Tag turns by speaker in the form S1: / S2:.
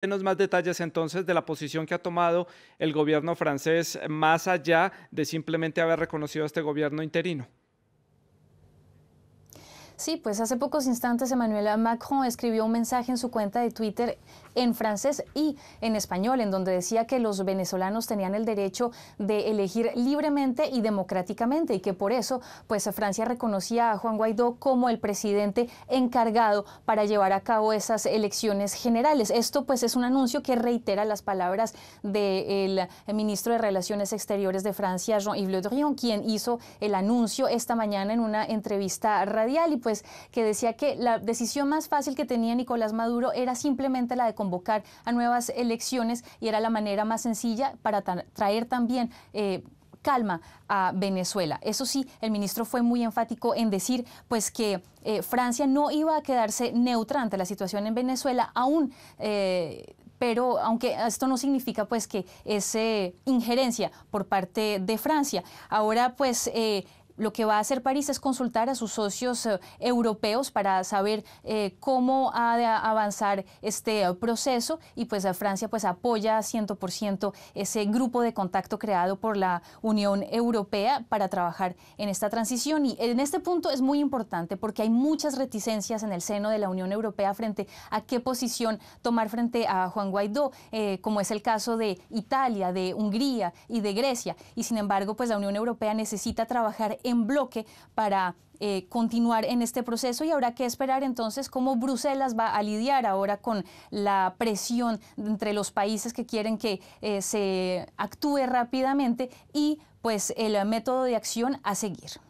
S1: Denos más detalles entonces de la posición que ha tomado el gobierno francés más allá de simplemente haber reconocido a este gobierno interino.
S2: Sí, pues hace pocos instantes Emmanuel Macron escribió un mensaje en su cuenta de Twitter en francés y en español, en donde decía que los venezolanos tenían el derecho de elegir libremente y democráticamente y que por eso, pues Francia reconocía a Juan Guaidó como el presidente encargado para llevar a cabo esas elecciones generales. Esto, pues, es un anuncio que reitera las palabras del ministro de Relaciones Exteriores de Francia, Jean-Yves Le Drian, quien hizo el anuncio esta mañana en una entrevista radial pues, pues que decía que la decisión más fácil que tenía Nicolás Maduro era simplemente la de convocar a nuevas elecciones y era la manera más sencilla para traer también eh, calma a Venezuela. Eso sí, el ministro fue muy enfático en decir pues que eh, Francia no iba a quedarse neutra ante la situación en Venezuela, aún eh, pero aunque esto no significa pues que ese injerencia por parte de Francia. Ahora pues lo que va a hacer París es consultar a sus socios eh, europeos para saber eh, cómo ha de avanzar este eh, proceso y pues Francia pues apoya 100% ese grupo de contacto creado por la Unión Europea para trabajar en esta transición y en este punto es muy importante porque hay muchas reticencias en el seno de la Unión Europea frente a qué posición tomar frente a Juan Guaidó, como es el caso de Italia, de Hungría y de Grecia y sin embargo pues la Unión Europea necesita trabajar en bloque para eh, continuar en este proceso y habrá que esperar entonces cómo Bruselas va a lidiar ahora con la presión entre los países que quieren que eh, se actúe rápidamente y pues el método de acción a seguir.